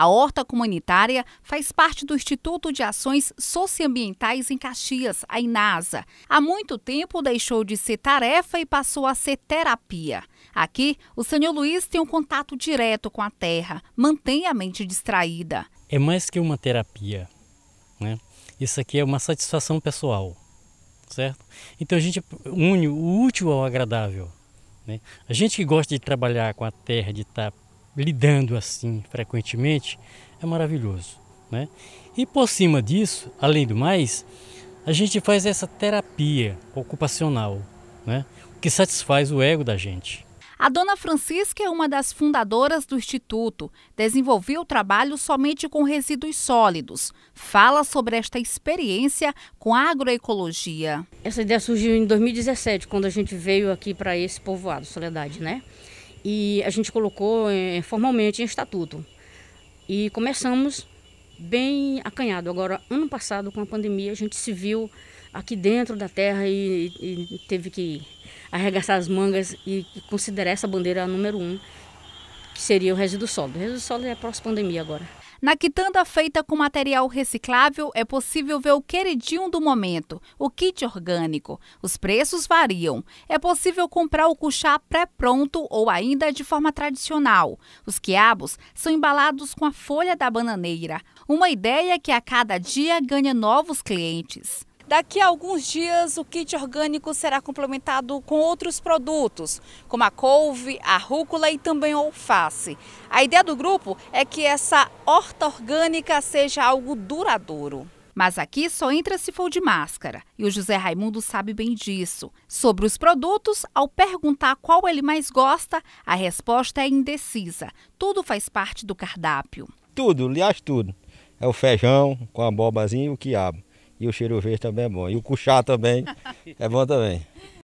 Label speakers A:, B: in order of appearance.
A: A horta comunitária faz parte do Instituto de Ações Socioambientais em Caxias, a INASA. Há muito tempo deixou de ser tarefa e passou a ser terapia. Aqui, o senhor Luiz tem um contato direto com a terra, mantém a mente distraída.
B: É mais que uma terapia, né? Isso aqui é uma satisfação pessoal, certo? Então a gente une o útil ao agradável. Né? A gente que gosta de trabalhar com a terra, de estar tá lidando assim frequentemente é maravilhoso, né? E por cima disso, além do mais, a gente faz essa terapia ocupacional, né? Que satisfaz o ego da gente.
A: A dona Francisca é uma das fundadoras do Instituto. Desenvolveu o trabalho somente com resíduos sólidos. Fala sobre esta experiência com
C: a agroecologia. Essa ideia surgiu em 2017, quando a gente veio aqui para esse povoado, Soledade, né? E a gente colocou é, formalmente em estatuto. E começamos bem acanhado. Agora, ano passado, com a pandemia, a gente se viu aqui dentro da terra e, e teve que arregaçar as mangas e, e considerar essa bandeira a número um, que seria o resíduo sólido. O resíduo sólido é pós-pandemia
A: agora. Na quitanda feita com material reciclável, é possível ver o queridinho do momento, o kit orgânico. Os preços variam. É possível comprar o cuchá pré-pronto ou ainda de forma tradicional. Os quiabos são embalados com a folha da bananeira. Uma ideia é que a cada dia ganha novos clientes. Daqui a alguns dias, o kit orgânico será complementado com outros produtos, como a couve, a rúcula e também o alface. A ideia do grupo é que essa horta orgânica seja algo duradouro. Mas aqui só entra se for de máscara, e o José Raimundo sabe bem disso. Sobre os produtos, ao perguntar qual ele mais gosta, a resposta é indecisa. Tudo faz parte do cardápio.
B: Tudo, aliás, tudo. É o feijão com a abobazinha e o quiabo. E o cheiro verde também é bom. E o cuchá também é bom também.